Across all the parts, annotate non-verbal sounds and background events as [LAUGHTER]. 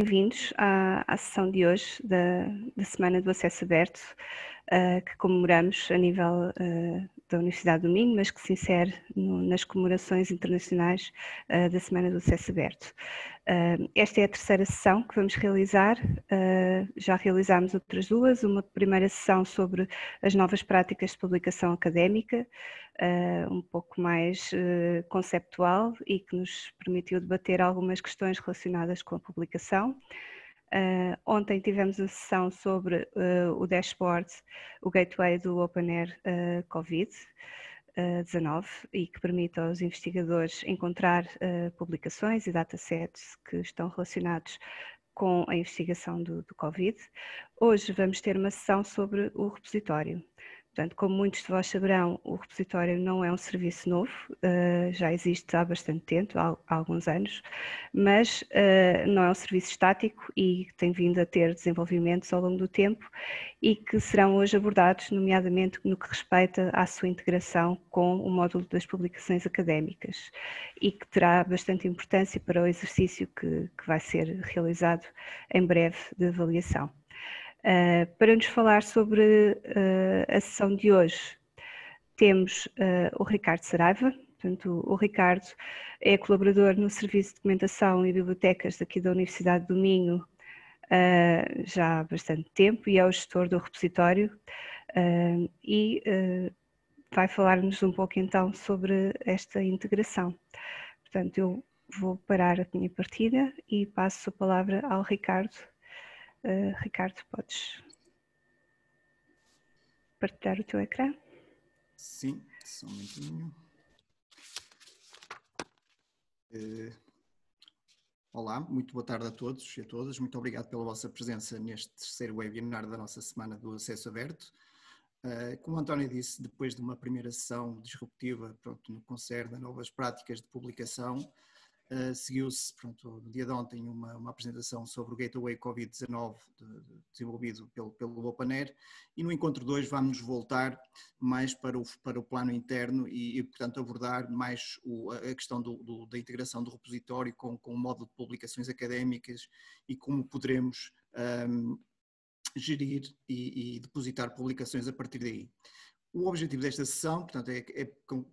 Bem-vindos à, à, sessão de hoje da, da Semana do Acesso Aberto, uh, que comemoramos a nível uh, da Universidade do Minho, mas que se insere no, nas comemorações internacionais uh, da Semana do Acesso Aberto. esta é a terceira sessão que vamos realizar, já realizámos outras duas, uma primeira sessão sobre as novas práticas de publicação académica, uh, um pouco mais uh, conceptual e que nos permitiu debater algumas questões relacionadas com a publicação. Uh, ontem tivemos uma sessão sobre o dashboard, o gateway do OpenAir Covid-19 e que permite aos investigadores encontrar publicações e datasets que estão relacionados com a investigação do, do Covid. Hoje vamos ter uma sessão sobre o repositório. Portanto, como muitos de vós saberão, o repositório não é um serviço novo, eh, já existe há bastante tempo, há alguns anos, mas eh, não é um serviço estático e tem vindo a ter desenvolvimentos ao longo do tempo e que serão hoje abordados, nomeadamente no que respeita à sua integração com o módulo das publicações académicas e que terá bastante importância para o exercício que, que vai ser realizado em breve de avaliação. Uh, para nos falar sobre uh, a sessão de hoje, temos uh, o Ricardo Saraiva. Portanto, o Ricardo é colaborador no Serviço de Documentação e Bibliotecas daqui da Universidade do Minho já há bastante tempo e é o gestor do repositório e vai falar-nos um pouco então sobre esta integração. Portanto, eu vou parar a minha partida e passo a palavra ao Ricardo Uh, Ricardo, podes partilhar o teu ecrã? Sim, só um minutinho. Uh, olá, muito boa tarde a todos e a todas. Muito obrigado pela vossa presença neste terceiro webinar da nossa Semana do Acesso Aberto. Uh, como o António disse, depois de uma primeira sessão disruptiva pronto, no que concerne a novas práticas de publicação, eh, seguiu-se, no dia de ontem, uma, uma apresentação sobre o Gateway Covid-19 de, de, desenvolvido pelo, pelo OpenAir e no encontro 2 vamos voltar mais para o, para o plano interno e, e portanto, abordar mais o, a questão do, do, da integração do repositório com, com o modo de publicações académicas e como poderemos um, ehm, gerir e, e, depositar publicações a partir daí. O objetivo desta sessão, portanto, é, é,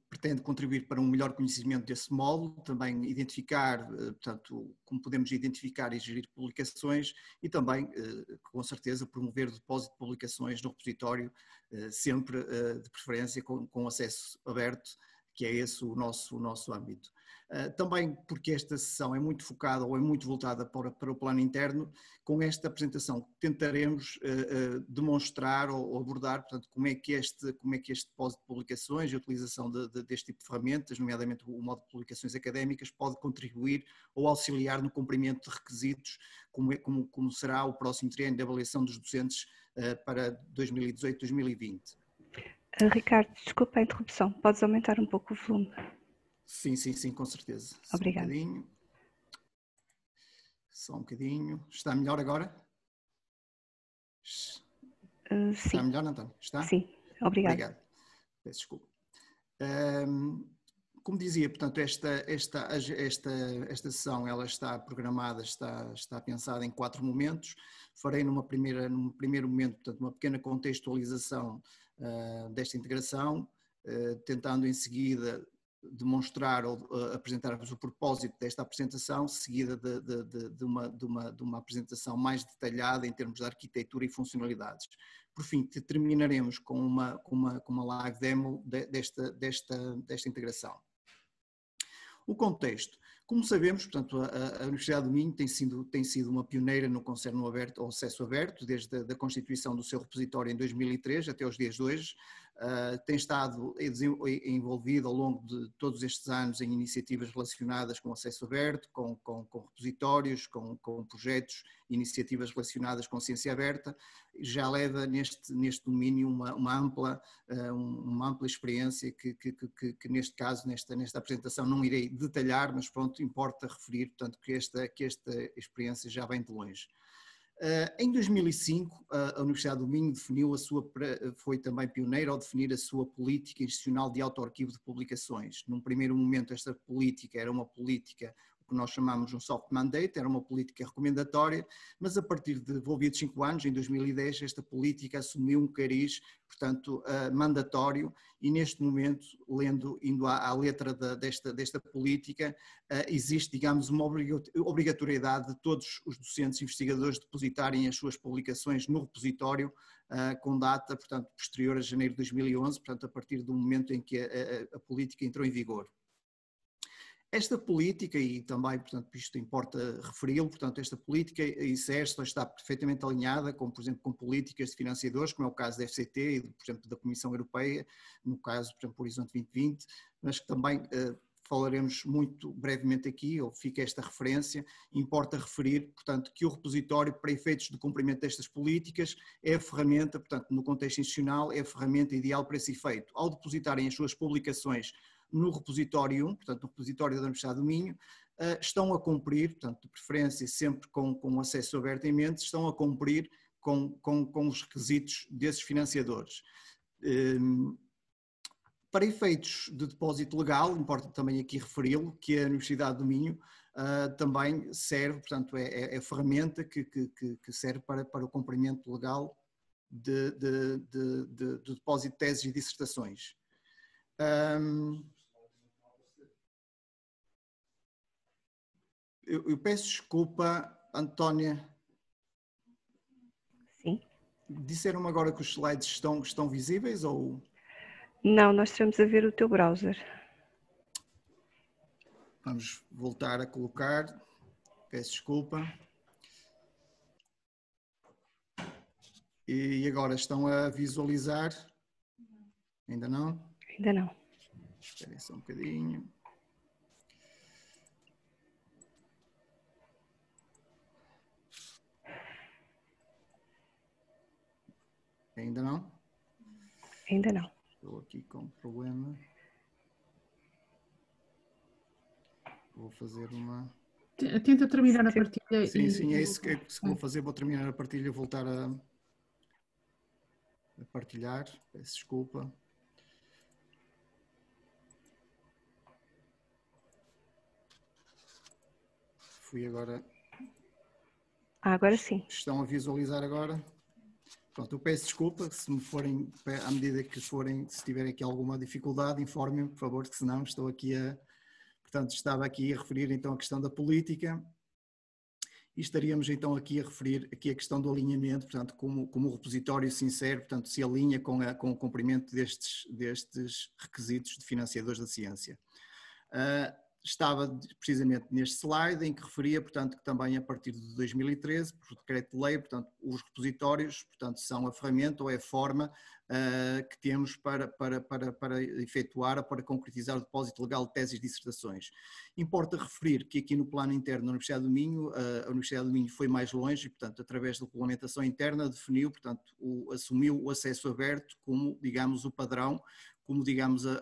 pretende contribuir para um melhor conhecimento desse módulo, também identificar, eh, portanto, como podemos identificar e gerir publicações e também, eh, com certeza, promover o depósito de publicações no repositório, eh, sempre de preferência com, com acesso aberto que é esse o nosso, o nosso âmbito. Ah, também porque esta sessão é muito focada ou é muito voltada para, para o plano interno, com esta apresentação tentaremos ah, ah, demonstrar ou abordar portanto, como, é que este, como é que este depósito de publicações e a utilização de, de, deste tipo de ferramentas, nomeadamente o modo de publicações académicas, pode contribuir ou auxiliar no cumprimento de requisitos, como, é, como, como será o próximo triênio de avaliação dos docentes para 2018-2020. Ah, Ricardo, desculpa a interrupção, podes aumentar um pouco o volume? Sim, sim, sim, com certeza. Obrigada. Só um bocadinho. Só um bocadinho. Está melhor agora? Ah, sim. Está melhor, António? Está? Sim, obrigado. Obrigado. Peço desculpa. Um, como dizia, portanto, esta, esta, esta, esta sessão ela está programada, está, está pensada em quatro momentos. Farei numa primeira, num primeiro momento, portanto, uma pequena contextualização ah, desta integração, ah, tentando em seguida demonstrar ou ah, apresentar-vos o propósito desta apresentação, seguida de, de, de, de, uma, de, uma, de uma apresentação mais detalhada em termos de arquitetura e funcionalidades. Por fim, terminaremos com uma, com uma, com uma live demo desta, desta, desta integração. O contexto. Como sabemos, portanto, a, a, Universidade do Minho tem sido, tem sido uma pioneira no concerno aberto, ou acesso aberto, desde a da constituição do seu repositório em 2003 até os dias de hoje, eh, tem estado envolvido ao longo de todos estes anos em iniciativas relacionadas com acesso aberto, com, com, com repositórios, com, com, projetos, iniciativas relacionadas com ciência aberta, já leva neste, neste domínio uma, uma ampla, eh, uma ampla experiência que, que, que, que, neste caso, nesta, nesta apresentação não irei detalhar, mas pronto, importa referir, portanto, que esta, que esta experiência já vem de longe. Eh, em 2005, a Universidade do Minho definiu a sua, foi também pioneira ao definir a sua política institucional de autoarquivo de publicações. Num primeiro momento, esta política era uma política que nós chamamos um soft mandate, era uma política recomendatória, mas a partir de envolvidos cinco anos, em 2010, esta política assumiu um cariz, portanto, uh, mandatório, e neste momento, lendo, indo à, à letra da, desta, desta política, uh, existe, digamos, uma obrigatoriedade de todos os docentes investigadores depositarem as suas publicações no repositório Uh, com data, portanto, posterior a janeiro de 2011, portanto, a partir do momento em que a, a, a política entrou em vigor. Esta política, e também, portanto, isto importa referi-lo, portanto, esta política exerce está perfeitamente alinhada com, por exemplo, com políticas de financiadores, como é o caso da FCT e, por exemplo, da Comissão Europeia, no caso, por exemplo, Horizonte 2020, mas que também uh, falaremos muito brevemente aqui, ou fica esta referência, importa referir, portanto, que o repositório para efeitos de cumprimento destas políticas é a ferramenta, portanto, no contexto institucional, é a ferramenta ideal para esse efeito. Ao depositarem as suas publicações no repositório 1, portanto, no repositório da Universidade do Minho, ah, estão a cumprir, portanto, de preferência sempre com, com acesso aberto em mente, estão a cumprir com, com, com os requisitos desses financiadores. Ehm, para efeitos de depósito legal, importa também aqui referi-lo, que a Universidade do Minho ah, também serve, portanto, é, é a é ferramenta que, que, que, serve para, para o cumprimento legal de, de, de, de, depósito de teses e dissertações. Um, ehm, Eu, eu peço desculpa, Antónia. Sim. Disseram-me agora que os slides estão, estão visíveis ou. Não, nós estamos a ver o teu browser. Vamos voltar a colocar. Peço desculpa. E agora estão a visualizar? Ainda não? Ainda não. Esperem só um bocadinho. Ainda não? Ainda não. Estou aqui com um problema. Vou fazer uma. Tenta terminar a partilha. Sim, e... sim, é isso que, é que vou hum. fazer. Vou terminar a partilha e voltar a, a partilhar. Peço desculpa. Fui agora. Ah, agora sim. Estão a visualizar agora? Pronto, eu peço desculpa se me forem, à medida que forem, se tiverem aqui alguma dificuldade, informem-me, por favor, que senão estou aqui a. Portanto, estava aqui a referir então a questão da política e estaríamos então aqui a referir aqui a questão do alinhamento, portanto, como, como o repositório sincero, portanto, se alinha com, a, com o cumprimento destes, destes requisitos de financiadores da ciência. Uh, estava precisamente neste slide em que referia, portanto, que também a partir de 2013, por decreto de lei, portanto, os repositórios, portanto, são a ferramenta ou é a forma uh, que temos para, para, para, para efetuar ou para concretizar o depósito legal de teses e dissertações. Importa referir que aqui no plano interno da Universidade do Minho, ah, a Universidade do Minho foi mais longe e, portanto, através da regulamentação interna definiu, portanto, o, assumiu o acesso aberto como, digamos, o padrão como digamos a,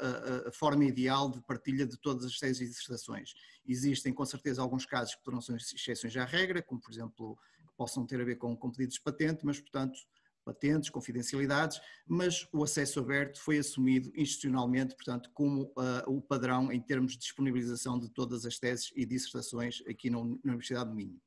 a, forma ideal de partilha de todas as teses e dissertações. Existem com certeza alguns casos que poderão ser exceções à regra, como por exemplo que possam ter a ver com, com pedidos de patente, mas portanto patentes, confidencialidades, mas o acesso aberto foi assumido institucionalmente, portanto, como uh, o padrão em termos de disponibilização de todas as teses e dissertações aqui na Universidade do Minho.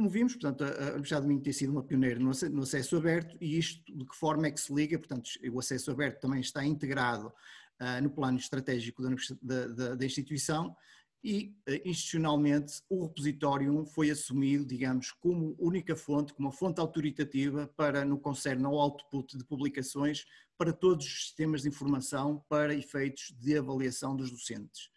Como vimos, portanto, a Universidade do Minho tem sido uma pioneira no acesso aberto e isto de que forma é que se liga, portanto, o acesso aberto também está integrado ah, no plano estratégico da, da, da instituição e ah, institucionalmente o repositório foi assumido, digamos, como única fonte, como uma fonte autoritativa para no concerne ao output de publicações para todos os sistemas de informação para efeitos de avaliação dos docentes.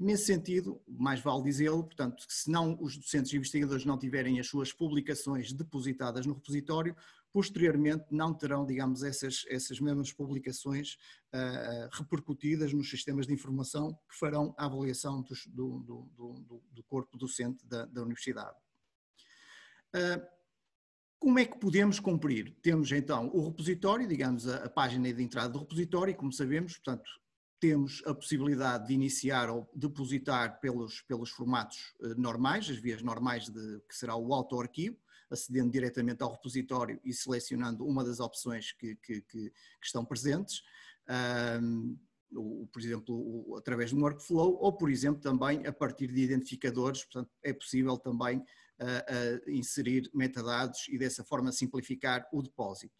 Nesse sentido, mais vale dizê-lo, portanto, que se não os docentes e investigadores não tiverem as suas publicações depositadas no repositório, posteriormente não terão, digamos, essas, essas mesmas publicações uh, repercutidas nos sistemas de informação que farão a avaliação dos, do, do, do, do, corpo docente da, da universidade. Uh, como é que podemos cumprir? Temos então o repositório, digamos a, a, página de entrada do repositório, como sabemos, portanto, temos a possibilidade de iniciar ou depositar pelos, pelos formatos eh, normais, as vias normais de, que será o arquivo, acedendo diretamente ao repositório e selecionando uma das opções que, que, que, que estão presentes, um, o, por exemplo, através de um workflow, ou por exemplo também a partir de identificadores, portanto é possível também uh, uh, inserir metadados e dessa forma simplificar o depósito.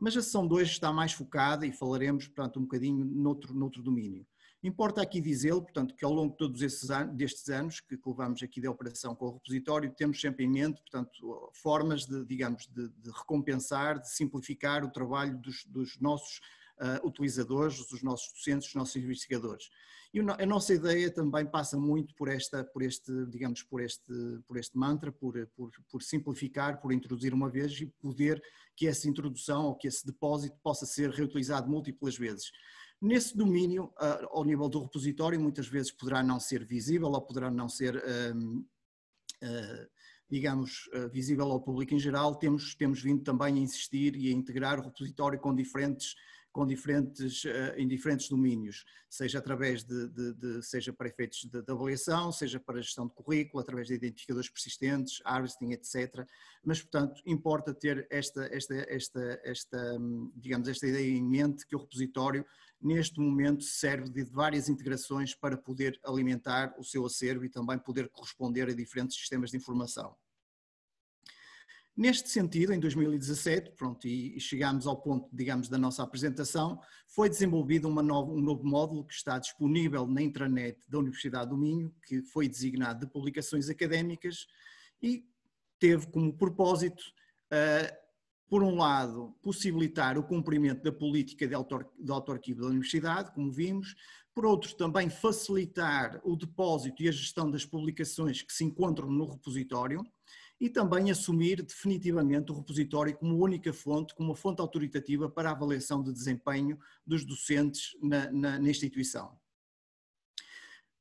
Mas a sessão 2 está mais focada e falaremos, portanto, um bocadinho noutro, noutro domínio. Importa aqui dizê-lo, portanto, que ao longo de todos esses anos, destes anos que levamos aqui da operação com o repositório, temos sempre em mente, portanto, formas de, digamos, de, de recompensar, de simplificar o trabalho dos, dos nossos uh, utilizadores, os nossos docentes, os nossos investigadores. E a nossa ideia também passa muito por esta, por este, digamos, por este, por este mantra, por, por, por simplificar, por introduzir uma vez e poder que essa introdução ou que esse depósito possa ser reutilizado múltiplas vezes. Nesse domínio, uh, ao nível do repositório, muitas vezes poderá não ser visível ou poderá não ser, um, uh, hum, hum, digamos, hum, visível ao público em geral. Temos, temos vindo também a insistir e a integrar o repositório com diferentes com diferentes, eh, em diferentes domínios, seja através de, de, de seja para efeitos de, de, avaliação, seja para gestão de currículo, através de identificadores persistentes, harvesting, etc. Mas, portanto, importa ter esta, esta, esta, esta, hum, digamos, esta ideia em mente que o repositório, neste momento, serve de várias integrações para poder alimentar o seu acervo e também poder corresponder a diferentes sistemas de informação. Neste sentido, em 2017, pronto, e, chegámos ao ponto, digamos, da nossa apresentação, foi desenvolvido nova, um novo módulo que está disponível na intranet da Universidade do Minho, que foi designado de publicações académicas e teve como propósito, uh, por um lado, possibilitar o cumprimento da política de, autor, de autarquia da Universidade, como vimos, por outro, também facilitar o depósito e a gestão das publicações que se encontram no repositório, e também assumir definitivamente o repositório como única fonte, como uma fonte autoritativa para a avaliação de desempenho dos docentes na, na, na instituição.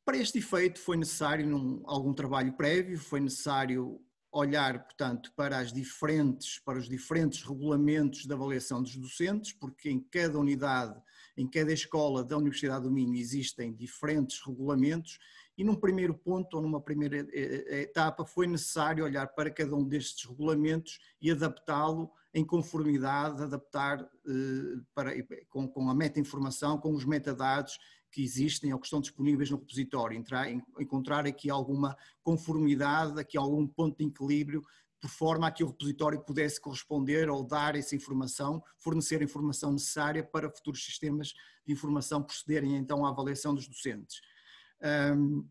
Para este efeito foi necessário num, algum trabalho prévio, foi necessário olhar, portanto, para, as diferentes, para os diferentes regulamentos de avaliação dos docentes, porque em cada unidade, em cada escola da Universidade do Minho existem diferentes regulamentos e num primeiro ponto, ou numa primeira eh, eh, eh, etapa, foi necessário olhar para cada um destes regulamentos e adaptá-lo em conformidade, adaptar eh, para, com, com a meta-informação, com os metadados que existem ou que estão disponíveis no repositório, entrar, encontrar aqui alguma conformidade, aqui algum ponto de equilíbrio, por forma a que o repositório pudesse corresponder ou dar essa informação, fornecer a informação necessária para futuros sistemas de informação procederem então à avaliação dos docentes. Um,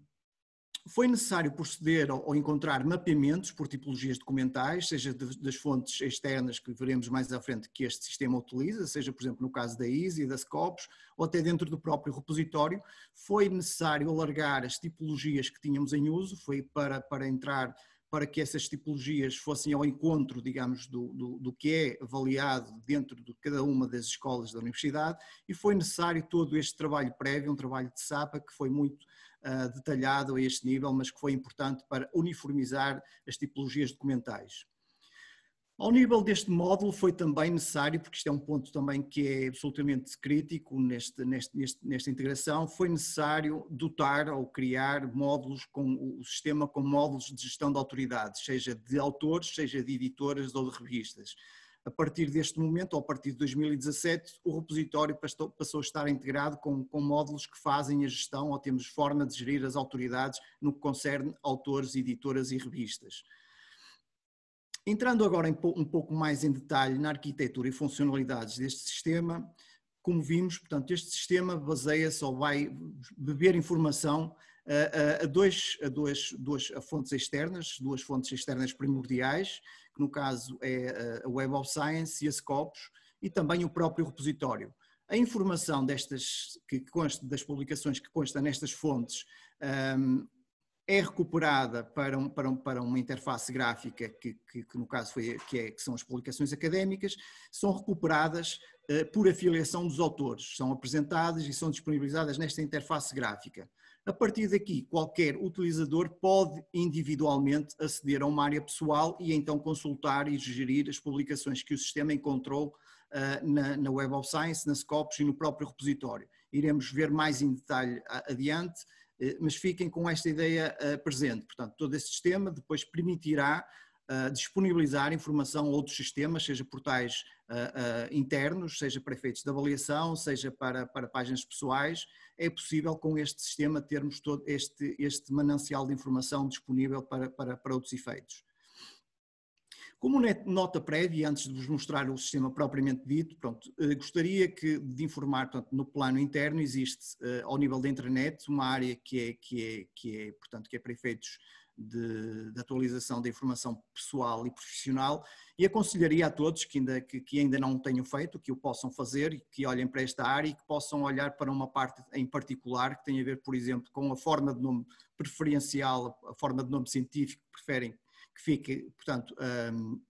foi necessário proceder ou encontrar mapeamentos por tipologias documentais, seja das fontes externas que veremos mais à frente que este sistema utiliza, seja, por exemplo, no caso da ISI, da Scopus, ou até dentro do próprio repositório. Foi necessário alargar as tipologias que tínhamos em uso, foi para, para entrar para que essas tipologias fossem ao encontro, digamos, do, do, do, que é avaliado dentro de cada uma das escolas da universidade e foi necessário todo este trabalho prévio, um trabalho de SAPA que foi muito uh, detalhado a este nível, mas que foi importante para uniformizar as tipologias documentais. Ao nível deste módulo foi também necessário, porque isto é um ponto também que é absolutamente crítico neste, neste, neste, nesta integração, foi necessário dotar ou criar módulos com o sistema com módulos de gestão de autoridades, seja de autores, seja de editoras ou de revistas. A partir deste momento, ou a partir de 2017, o repositório passou a estar integrado com, com módulos que fazem a gestão ou temos forma de gerir as autoridades no que concerne autores, editoras e revistas. Entrando agora um pouco mais em detalhe na arquitetura e funcionalidades deste sistema, como vimos, portanto, este sistema baseia-se ou vai beber informação a, dois, a dois, duas fontes externas, duas fontes externas primordiais, que no caso é a Web of Science e a Scopus, e também o próprio repositório. A informação destas que consta, das publicações que consta nestas fontes hum, é recuperada para, um, para, um, para uma interface gráfica, que, que, que no caso foi, que, é, que, são as publicações académicas, são recuperadas uh, por afiliação dos autores, são apresentadas e são disponibilizadas nesta interface gráfica. A partir daqui, qualquer utilizador pode individualmente aceder a uma área pessoal e então consultar e gerir as publicações que o sistema encontrou uh, na, na Web of Science, na Scopus e no próprio repositório. Iremos ver mais em detalhe adiante eh, mas fiquem com esta ideia eh, presente. Portanto, todo esse sistema depois permitirá eh, disponibilizar informação a outros sistemas, seja portais internos, seja para efeitos de avaliação, seja para, para páginas pessoais. É possível com este sistema termos todo este, este manancial de informação disponível para, para, para outros efeitos. Como nota prévia, antes de vos mostrar o sistema propriamente dito, pronto, eh, gostaria que, de informar, portanto, no plano interno existe, eh, ao nível da internet, uma área que é, que é, que é, portanto, que é para efeitos de, de, atualização da informação pessoal e profissional e aconselharia a todos que ainda, que, que ainda não tenham feito, que o possam fazer e que olhem para esta área e que possam olhar para uma parte em particular que tem a ver, por exemplo, com a forma de nome preferencial, a forma de nome científico que preferem que fique, portanto, um,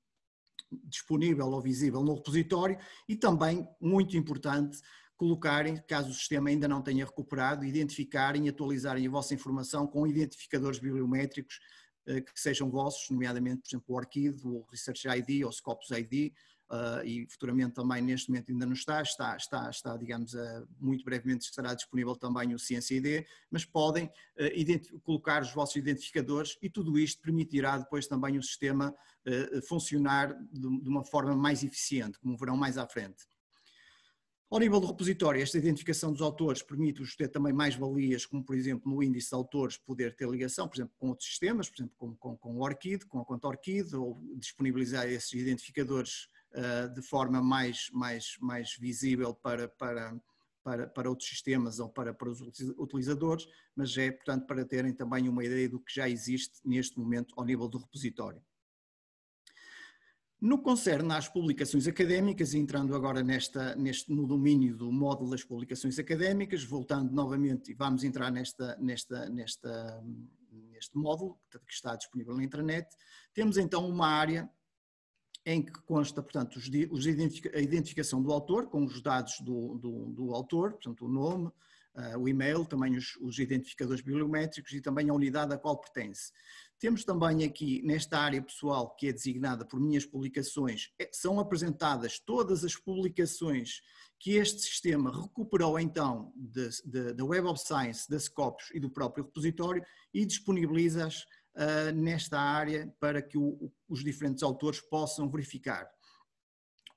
disponível ou visível no repositório e também, muito importante, colocarem, caso o sistema ainda não tenha recuperado, identificarem e atualizarem a vossa informação com identificadores bibliométricos eh, que sejam vossos, nomeadamente, por exemplo, o ORCID, o Research ID ou o Scopus ID, uh, e futuramente também neste momento ainda não está, está, está, está digamos, uh, muito brevemente estará disponível também o Ciência ID, mas podem uh, colocar os vossos identificadores e tudo isto permitirá depois também o sistema ah, funcionar de, de uma forma mais eficiente, como verão mais à frente. Ao nível do repositório, esta identificação dos autores permite-vos ter também mais-valias, como por exemplo no índice de autores poder ter ligação, por exemplo, com outros sistemas, por exemplo, com, com, com o Orquid, com a conta Orquid, ou disponibilizar esses identificadores eh, de forma mais, mais, mais visível para, para, para, para outros sistemas ou para, para os utilizadores, mas é, portanto, para terem também uma ideia do que já existe neste momento ao nível do repositório. No concerne às publicações académicas, entrando agora nesta, neste, no domínio do módulo das publicações académicas, voltando novamente e vamos entrar nesta, nesta, nesta, neste módulo que está disponível na internet, temos então uma área em que consta, portanto, os, os a identificação do autor com os dados do, do, do autor, portanto, o nome, uh, o e-mail, também os, os, identificadores bibliométricos e também a unidade a qual pertence. Temos também aqui, nesta área pessoal que é designada por minhas publicações, é, são apresentadas todas as publicações que este sistema recuperou então da Web of Science, da Scopus e do próprio repositório e disponibiliza-as uh, nesta área para que o, os diferentes autores possam verificar.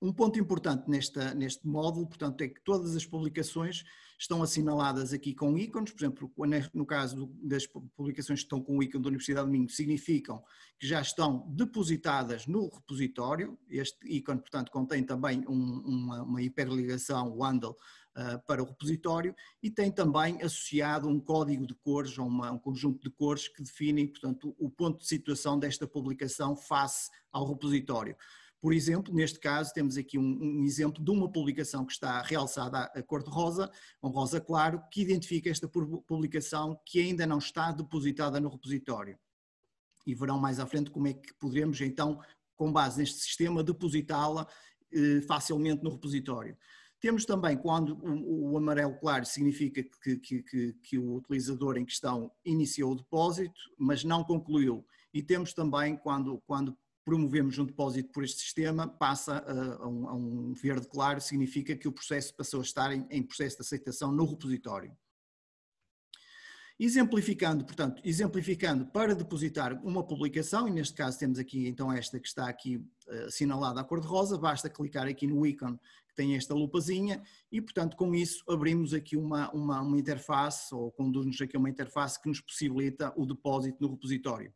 Um ponto importante nesta, neste módulo, portanto, é que todas as publicações estão assinaladas aqui com ícones, por exemplo, é, no caso das publicações que estão com o ícone da Universidade de Minho, significam que já estão depositadas no repositório. Este ícone, portanto, contém também um, uma, uma hiperligação WANDL ah, para o repositório e tem também associado um código de cores, ou um conjunto de cores que definem, portanto, o ponto de situação desta publicação face ao repositório. Por exemplo, neste caso, temos aqui um, um, exemplo de uma publicação que está realçada a, a cor de rosa, um rosa claro, que identifica esta publicação que ainda não está depositada no repositório. E verão mais à frente como é que poderemos, então, com base neste sistema, depositá-la eh, facilmente no repositório. Temos também, quando o, o amarelo claro significa que, que, que, que, o utilizador em questão iniciou o depósito, mas não concluiu. E temos também, quando, quando promovemos um depósito por este sistema, passa a, eh, a, um, a um verde claro, significa que o processo passou a estar em, em processo de aceitação no repositório. Exemplificando, portanto, exemplificando para depositar uma publicação, e neste caso temos aqui então esta que está aqui eh, assinalada a cor-de-rosa, basta clicar aqui no ícone que tem esta lupazinha e, portanto, com isso abrimos aqui uma, uma, uma interface ou conduz-nos aqui a uma interface que nos possibilita o depósito no repositório.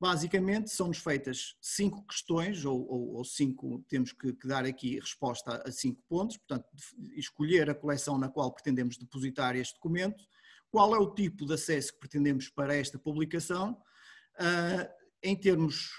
Basicamente, são-nos feitas cinco questões, ou, ou, ou cinco, temos que, que, dar aqui resposta a cinco pontos, portanto, escolher a coleção na qual pretendemos depositar este documento, qual é o tipo de acesso que pretendemos para esta publicação. Uh, em termos,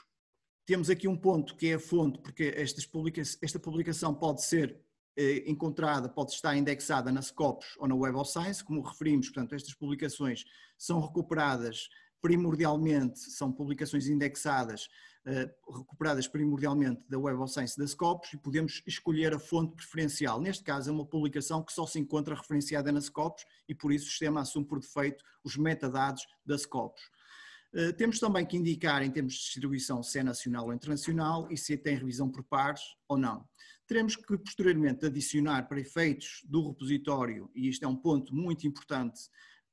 temos aqui um ponto que é a fonte, porque publica esta publicação pode ser uh, encontrada, pode estar indexada na Scopus ou na Web of Science, como referimos, portanto, estas publicações são recuperadas primordialmente, são publicações indexadas eh, recuperadas primordialmente da Web of Science da Scopus e podemos escolher a fonte preferencial. Neste caso é uma publicação que só se encontra referenciada na Scopus e por isso o sistema assume por defeito os metadados da Scopus. Eh, temos também que indicar em termos de distribuição se é nacional ou internacional e se tem revisão por pares ou não. Teremos que posteriormente adicionar para efeitos do repositório, e isto é um ponto muito importante,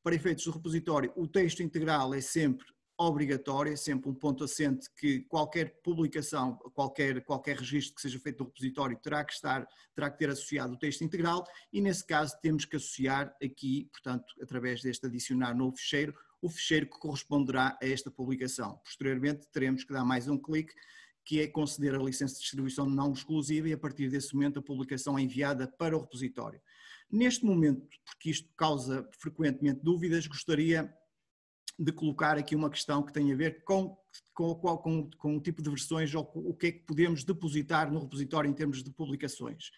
para efeitos do repositório o texto integral é sempre obrigatória, sempre um ponto assente que qualquer publicação, qualquer, qualquer registro que seja feito no repositório terá que estar, terá que ter associado o texto integral e nesse caso temos que associar aqui, portanto, através deste adicionar novo ficheiro, o ficheiro que corresponderá a esta publicação. Posteriormente teremos que dar mais um clique que é conceder a licença de distribuição não exclusiva e a partir desse momento a publicação é enviada para o repositório. Neste momento, porque isto causa frequentemente dúvidas, gostaria de colocar aqui uma questão que tem a ver com, com, com, com o tipo de versões ou o que é que podemos depositar no repositório em termos de publicações.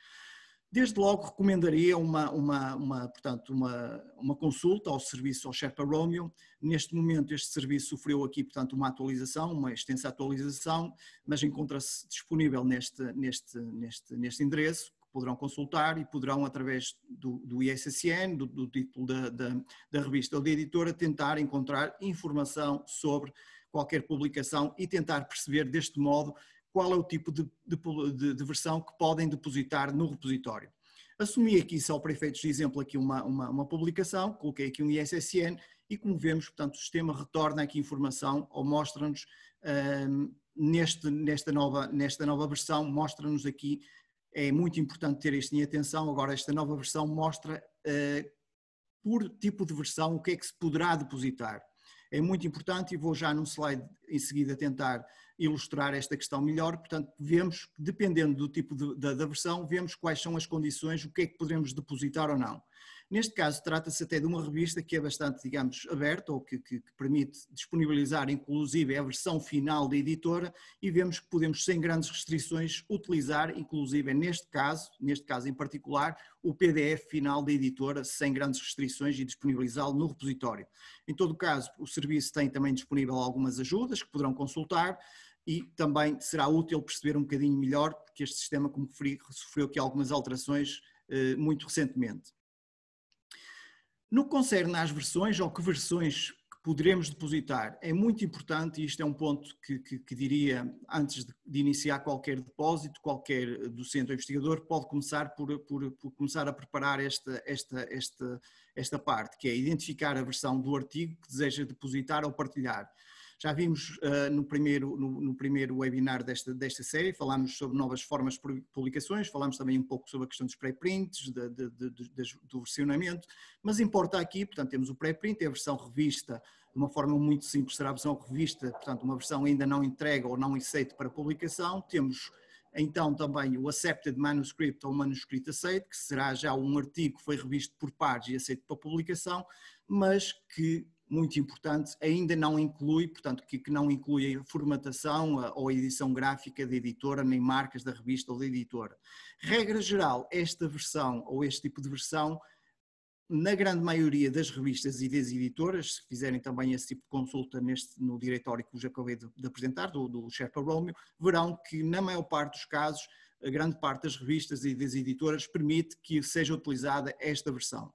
Desde logo recomendaria uma, uma, uma, portanto, uma, uma consulta ao serviço ao Sherpa Romeo. Neste momento este serviço sofreu aqui portanto, uma atualização, uma extensa atualização, mas encontra-se disponível neste, neste, neste, neste endereço poderão consultar e poderão, através do, do ISSN, do, do título da, da, da, revista ou da editora, tentar encontrar informação sobre qualquer publicação e tentar perceber deste modo qual é o tipo de, de, de versão que podem depositar no repositório. Assumi aqui só para efeitos de exemplo aqui uma, uma, uma publicação, coloquei aqui um ISSN e como vemos, portanto, o sistema retorna aqui informação ou mostra-nos um, neste, nesta, nova, nesta nova versão, mostra-nos aqui é muito importante ter isto em atenção. Agora, esta nova versão mostra eh, por tipo de versão o que é que se poderá depositar. É muito importante e vou já num slide em seguida tentar ilustrar esta questão melhor. Portanto, vemos, dependendo do tipo de, da, da versão, vemos quais são as condições, o que é que poderemos depositar ou não. Neste caso, trata-se até de uma revista que é bastante, digamos, aberta, ou que, que, que, permite disponibilizar, inclusive, a versão final da editora, e vemos que podemos, sem grandes restrições, utilizar, inclusive, neste caso, neste caso em particular, o PDF final da editora, sem grandes restrições, e disponibilizá-lo no repositório. Em todo caso, o serviço tem também disponível algumas ajudas que poderão consultar, e também será útil perceber um bocadinho melhor, que este sistema, como referi, sofreu aqui algumas alterações eh, muito recentemente. No que concerne às versões ou que versões que poderemos depositar, é muito importante, e isto é um ponto que, que, que diria antes de, de, iniciar qualquer depósito, qualquer docente ou investigador pode começar por, por, por começar a preparar esta, esta, esta, esta parte, que é identificar a versão do artigo que deseja depositar ou partilhar. Já vimos uh, no, primeiro, no, no, primeiro webinar desta, desta série, falámos sobre novas formas de publicações, falámos também um pouco sobre a questão dos pré-prints, do versionamento, mas importa aqui, portanto, temos o pré-print, é a versão revista, de uma forma muito simples, será a versão revista, portanto, uma versão ainda não entregue ou não aceita para publicação, temos então também o Accepted Manuscript ou Manuscrito Aceito, que será já um artigo que foi revisto por pares e aceito para publicação, mas que muito importante, ainda não inclui, portanto, que, que não inclui a formatação a, ou a edição gráfica da editora, nem marcas da revista ou da editora. Regra geral, esta versão ou este tipo de versão, na grande maioria das revistas e das editoras, se fizerem também esse tipo de consulta neste, no diretório que vos acabei de, de apresentar, do, do Sherpa Romeo, verão que, na maior parte dos casos, a grande parte das revistas e das editoras permite que seja utilizada esta versão.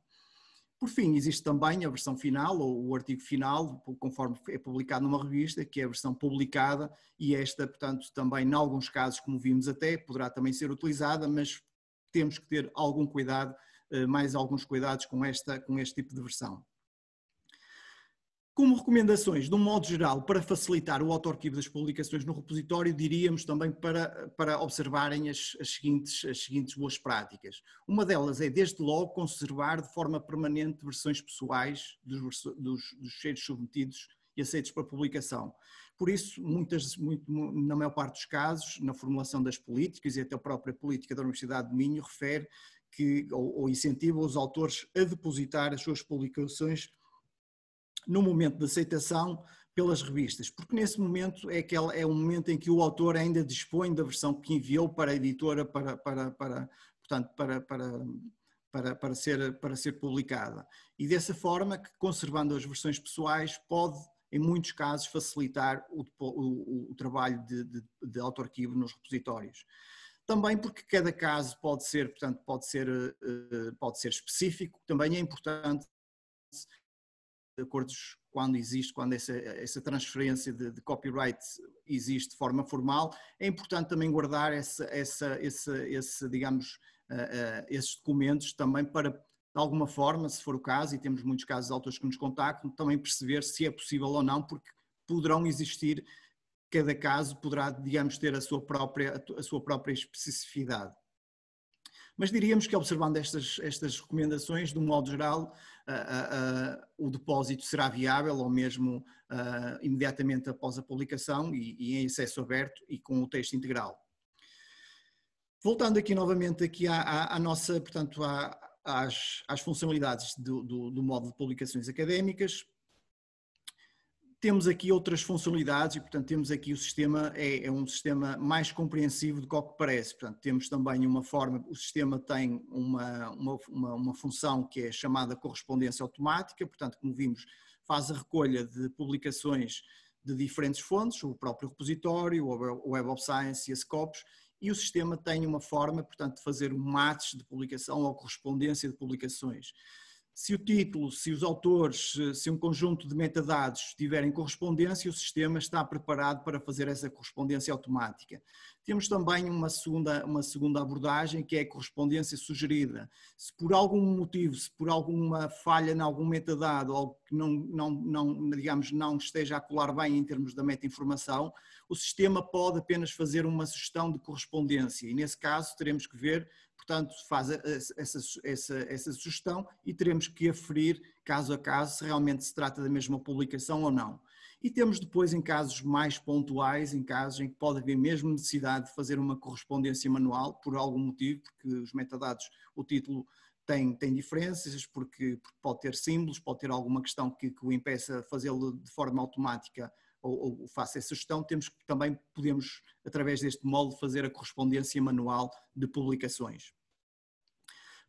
Por fim, existe também a versão final ou o artigo final, conforme é publicado numa revista, que é a versão publicada e esta, portanto, também, em alguns casos, como vimos até, poderá também ser utilizada, mas temos que ter algum cuidado, eh, mais alguns cuidados com, esta, com este tipo de versão. Como recomendações, de um modo geral, para facilitar o auto-arquivo das publicações no repositório, diríamos também para, para observarem as, as, seguintes, as seguintes boas práticas. Uma delas é, desde logo, conservar de forma permanente versões pessoais dos, dos, dos cheiros submetidos e aceitos para publicação. Por isso, muitas, muito, na maior parte dos casos, na formulação das políticas e até a própria política da Universidade de Minho refere que, ou, ou incentiva os autores a depositar as suas publicações no momento da aceitação pelas revistas, porque nesse momento é, que é o momento em que o autor ainda dispõe da versão que enviou para a editora para, para, para, portanto, para, para, para, para, ser, para ser publicada. E dessa forma, que conservando as versões pessoais, pode, em muitos casos, facilitar o, o, o trabalho de, de, de nos repositórios também porque cada caso pode ser, portanto, pode ser, eh, eh, pode ser específico, também é importante acordos quando existe, quando essa, essa transferência de, de, copyright existe de forma formal, é importante também guardar essa, essa, esse esse, digamos, uh, uh, esses documentos também para, de alguma forma, se for o caso, e temos muitos casos de autores que nos contactam, também perceber se é possível ou não, porque poderão existir, cada caso poderá, digamos, ter a sua própria, a sua própria especificidade. Mas diríamos que observando estas, estas recomendações, de um modo geral, o depósito será viável ou mesmo imediatamente após a publicação e, e em acesso aberto e com o texto integral. Voltando aqui novamente aqui à, à, à nossa, portanto, à, às, às funcionalidades do, do, do, modo de publicações académicas, temos aqui outras funcionalidades e, portanto, temos aqui o sistema, é, é um sistema mais compreensivo do que o que parece. Portanto, temos também uma forma, o sistema tem uma, uma, uma, uma função que é chamada correspondência automática, portanto, como vimos, faz a recolha de publicações de diferentes fontes, o próprio repositório, o Web of Science e a Scopus, e o sistema tem uma forma, portanto, de fazer um match de publicação ou correspondência de publicações. Se o título, se os autores, se um conjunto de metadados tiverem correspondência, o sistema está preparado para fazer essa correspondência automática. Temos também uma segunda, uma segunda abordagem, que é a correspondência sugerida. Se por algum motivo, se por alguma falha em algum metadado, algo que não, não, não, digamos, não esteja a colar bem em termos da meta-informação, o sistema pode apenas fazer uma sugestão de correspondência e, nesse caso, teremos que ver portanto, faz essa, essa, essa, sugestão e teremos que aferir caso a caso se realmente se trata da mesma publicação ou não. E temos depois, em casos mais pontuais, em casos em que pode haver mesmo necessidade de fazer uma correspondência manual, por algum motivo, porque os metadados, o título tem, tem diferenças, porque, pode ter símbolos, pode ter alguma questão que, que o impeça a fazê-lo de forma automática ou, ou faça essa gestão, temos que também podemos, através deste molde, fazer a correspondência manual de publicações.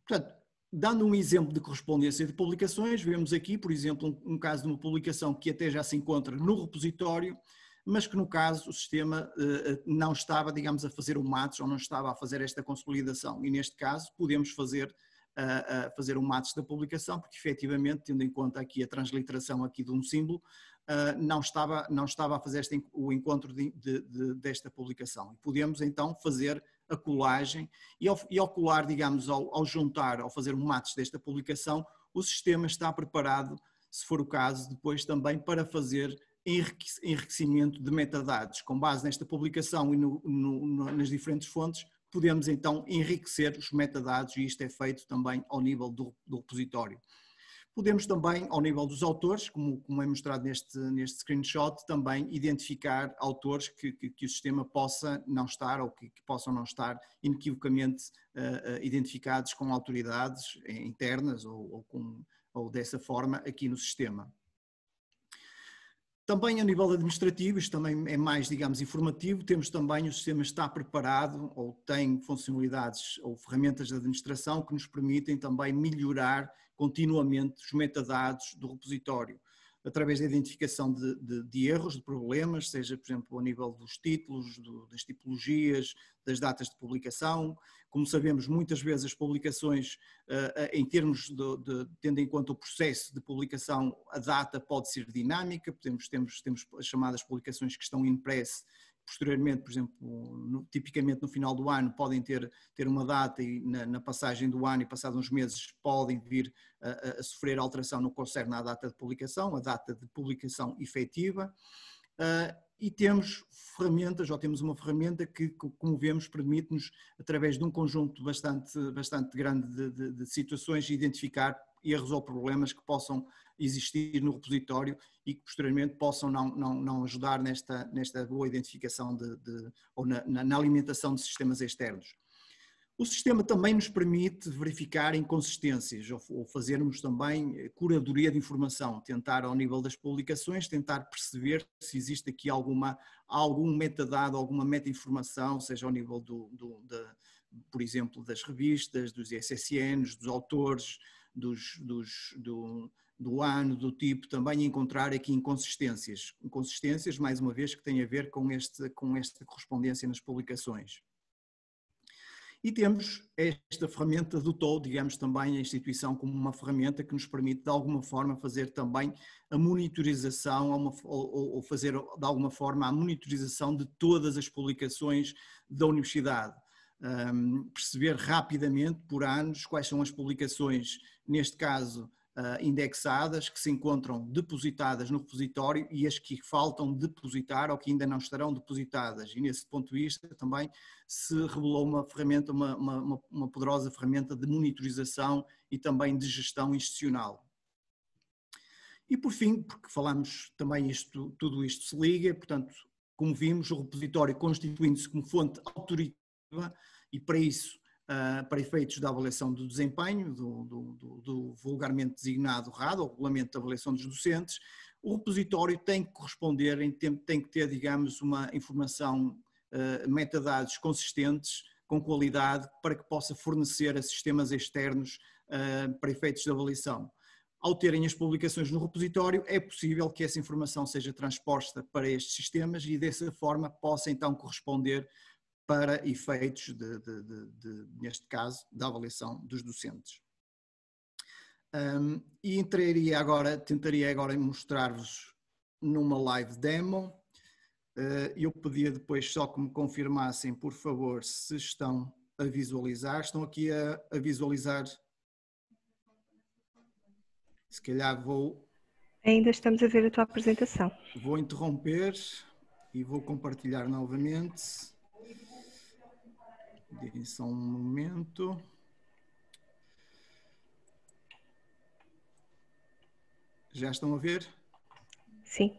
Portanto, Dando um exemplo de correspondência de publicações, vemos aqui, por exemplo, um, um caso de uma publicação que até já se encontra no repositório, mas que no caso o sistema eh, eh, não estava, digamos, a fazer o match ou não estava a fazer esta consolidação. E neste caso podemos fazer eh, fazer o match da publicação, porque efetivamente, tendo em conta aqui a transliteração aqui de um símbolo, Uh, não estava, não estava a fazer este, o encontro de, de, de, desta publicação. E podemos então fazer a colagem e ao, e ao colar, digamos, ao, ao, juntar, ao fazer um match desta publicação, o sistema está preparado, se for o caso, depois também para fazer enriquecimento de metadados. Com base nesta publicação e no, no, no, nas diferentes fontes, podemos então enriquecer os metadados e isto é feito também ao nível do, do repositório. Podemos também, ao nível dos autores, como, como é mostrado neste, neste screenshot, também identificar autores que, que, que o sistema possa não estar ou que, que possam não estar inequivocamente uh, identificados com autoridades internas ou, ou, com, ou dessa forma aqui no sistema. Também a nível administrativo, isto também é mais, digamos, informativo, temos também o sistema está preparado ou tem funcionalidades ou ferramentas de administração que nos permitem também melhorar continuamente os metadados do repositório, através da identificação de, de, de erros, de problemas, seja, por exemplo, a nível dos títulos, do, das tipologias, das datas de publicação, como sabemos, muitas vezes as publicações, eh, eh, em termos de, de, tendo em conta o processo de publicação, a data pode ser dinâmica, temos temos, temos as chamadas publicações que estão em press, posteriormente, por exemplo, no, tipicamente no final do ano, podem ter, ter uma data e na, na passagem do ano e passados uns meses podem vir a, a sofrer alteração no que concerne à data de publicação, a data de publicação efetiva. Eh, e temos ferramentas, ou temos uma ferramenta que, como vemos, permite-nos, através de um conjunto bastante, bastante grande de, de, de situações, identificar erros ou problemas que possam existir no repositório e que posteriormente possam não, não, não ajudar nesta, nesta boa identificação de, de ou na, na alimentação de sistemas externos. O sistema também nos permite verificar inconsistências ou fazermos também eh, curadoria de informação, tentar ao nível das publicações, tentar perceber se existe aqui alguma, algum metadado, alguma meta-informação, seja ao nível do, do da, por exemplo, das revistas, dos SSNs, dos autores, dos, dos, do, do ano, do tipo, também encontrar aqui inconsistências. Inconsistências, mais uma vez, que têm a ver com, este, com esta correspondência nas publicações. E temos esta ferramenta do TOL, digamos também a instituição como uma ferramenta que nos permite de alguma forma fazer também a monitorização ou, fazer de alguma forma a monitorização de todas as publicações da universidade. Um, perceber rapidamente por anos quais são as publicações, neste caso ah, indexadas que se encontram depositadas no repositório e as que faltam depositar ou que ainda não estarão depositadas. E nesse ponto de vista também se revelou uma ferramenta, uma, uma, uma poderosa ferramenta de monitorização e também de gestão institucional. E por fim, porque falamos também isto, tudo isto se liga, portanto, como vimos, o repositório constituindo-se como fonte autoritária e para isso uh, para efeitos da avaliação do desempenho, do, do, do vulgarmente designado RAD, ou Regulamento de Avaliação dos Docentes, o repositório tem que corresponder, tem que ter, digamos, uma informação, uh, metadados consistentes, com qualidade, para que possa fornecer a sistemas externos uh, para efeitos de avaliação. Ao terem as publicações no repositório, é possível que essa informação seja transposta para estes sistemas e dessa forma possa então corresponder para efeitos, de, de, de, neste caso, da avaliação dos docentes. Um, e entraria agora, tentaria agora mostrar-vos numa live demo. Uh, eu pedia depois só que me confirmassem, por favor, se estão a visualizar. Estão aqui a, a visualizar? Se calhar vou. Ainda estamos a ver a tua apresentação. Vou interromper e vou compartilhar novamente. Deem só um momento. Já estão a ver? Sim.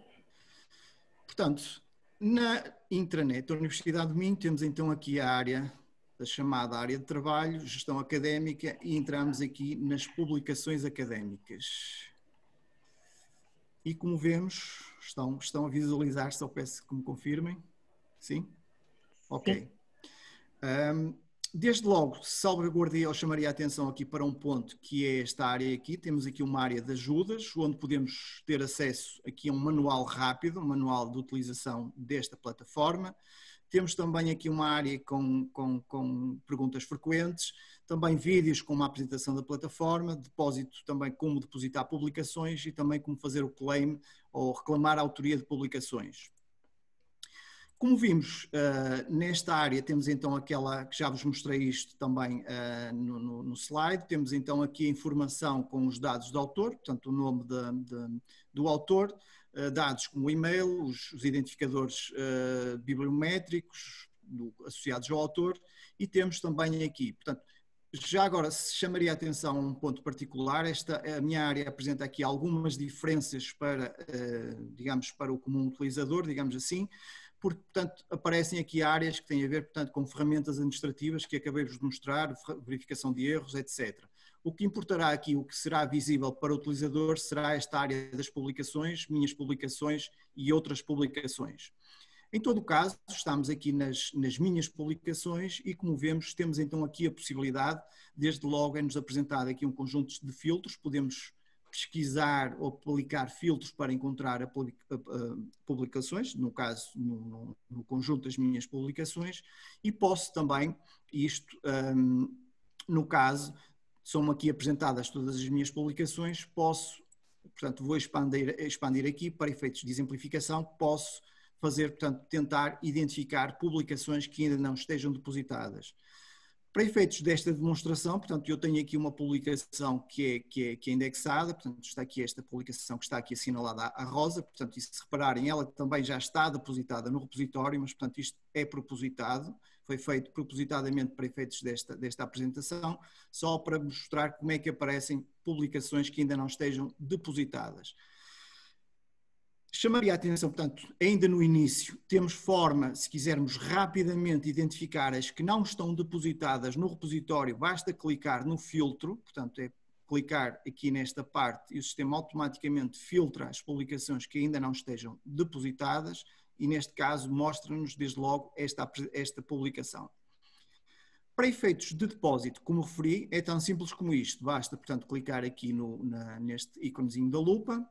Portanto, na intranet da Universidade do Minho temos então aqui a área, a chamada área de trabalho, gestão académica e entramos aqui nas publicações académicas. E como vemos, estão, estão a visualizar, se só peço que me confirmem. Sim? Ok. Sim. Um, desde logo, salvaguardei, eu chamaria a atenção aqui para um ponto que é esta área aqui. Temos aqui uma área de ajudas, onde podemos ter acesso aqui a um manual rápido, um manual de utilização desta plataforma. Temos também aqui uma área com, com, com perguntas frequentes, também vídeos com uma apresentação da plataforma, depósito também como depositar publicações e também como fazer o claim ou reclamar a autoria de publicações. Como vimos, uh, nesta área temos então aquela que já vos mostrei isto também uh, no, no, no, slide, temos então aqui a informação com os dados do autor, portanto o nome de, de, do autor, uh, dados como o e-mail, os, os identificadores bibliométricos do, associados ao autor e temos também aqui, portanto, já agora se chamaria a atenção a um ponto particular, esta a minha área apresenta aqui algumas diferenças para, digamos, para o comum utilizador, digamos assim, porque, portanto, aparecem aqui áreas que têm a ver, portanto, com ferramentas administrativas que acabei-vos de mostrar, verificação de erros, etc. O que importará aqui, o que será visível para o utilizador, será esta área das publicações, minhas publicações e outras publicações. Em todo o caso, estamos aqui nas, nas minhas publicações e, como vemos, temos então aqui a possibilidade, desde logo é-nos apresentado aqui um conjunto de filtros, podemos pesquisar ou aplicar filtros para encontrar publicações, no caso, no, no, conjunto das minhas publicações, e posso também, isto um, no caso, são aqui apresentadas todas as minhas publicações, posso, portanto, vou expandir, expandir aqui para efeitos de exemplificação, posso fazer, portanto, tentar identificar publicações que ainda não estejam depositadas. Para efeitos desta demonstração, portanto, eu tenho aqui uma publicação que é, que é, que é indexada, portanto, está aqui esta publicação que está aqui assinalada à rosa, portanto, e se repararem, ela também já está depositada no repositório, mas, portanto, isto é propositado, foi feito propositadamente para efeitos desta, desta apresentação, só para mostrar como é que aparecem publicações que ainda não estejam depositadas. Chamaria a atenção, portanto, ainda no início, temos forma, se quisermos rapidamente identificar as que não estão depositadas no repositório, basta clicar no filtro, portanto, é clicar aqui nesta parte e o sistema automaticamente filtra as publicações que ainda não estejam depositadas e, neste caso, mostra-nos desde logo esta, esta publicação. Para efeitos de depósito, como referi, é tão simples como isto. Basta, portanto, clicar aqui no, na, neste íconezinho da lupa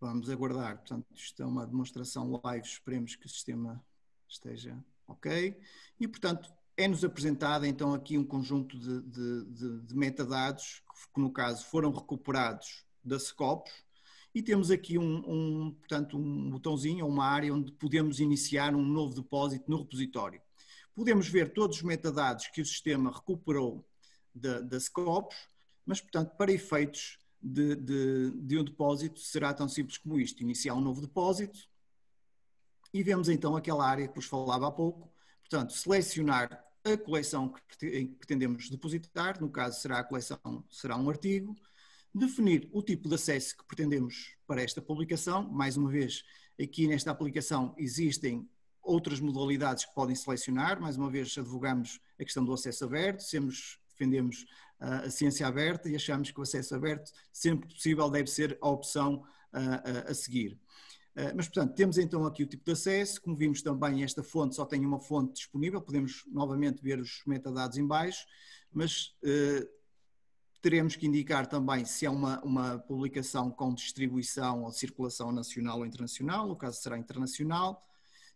Vamos aguardar. Portanto, isto é uma demonstração live, esperemos que o sistema esteja ok. E, portanto, é-nos apresentado então aqui um conjunto de, de, de, de metadados que, no caso, foram recuperados da Scopus. e temos aqui um, um, portanto, um botãozinho, uma área onde podemos iniciar um novo depósito no repositório. Podemos ver todos os metadados que o sistema recuperou da, da mas, portanto, para efeitos de, de, de um depósito será tão simples como isto: iniciar um novo depósito e vemos então aquela área que vos falava há pouco. Portanto, selecionar a coleção que pretendemos depositar, no caso será a coleção, será um artigo, definir o tipo de acesso que pretendemos para esta publicação, mais uma vez, aqui nesta aplicação existem outras modalidades que podem selecionar, mais uma vez advogamos a questão do acesso aberto, temos defendemos ah, a ciência aberta e achamos que o acesso aberto, sempre que possível, deve ser a opção ah, a seguir. Ah, mas, portanto, temos então aqui o tipo de acesso, como vimos também esta fonte só tem uma fonte disponível, podemos novamente ver os metadados em baixo, mas teremos que indicar também se é uma, uma publicação com distribuição ou circulação nacional ou internacional, no caso será internacional,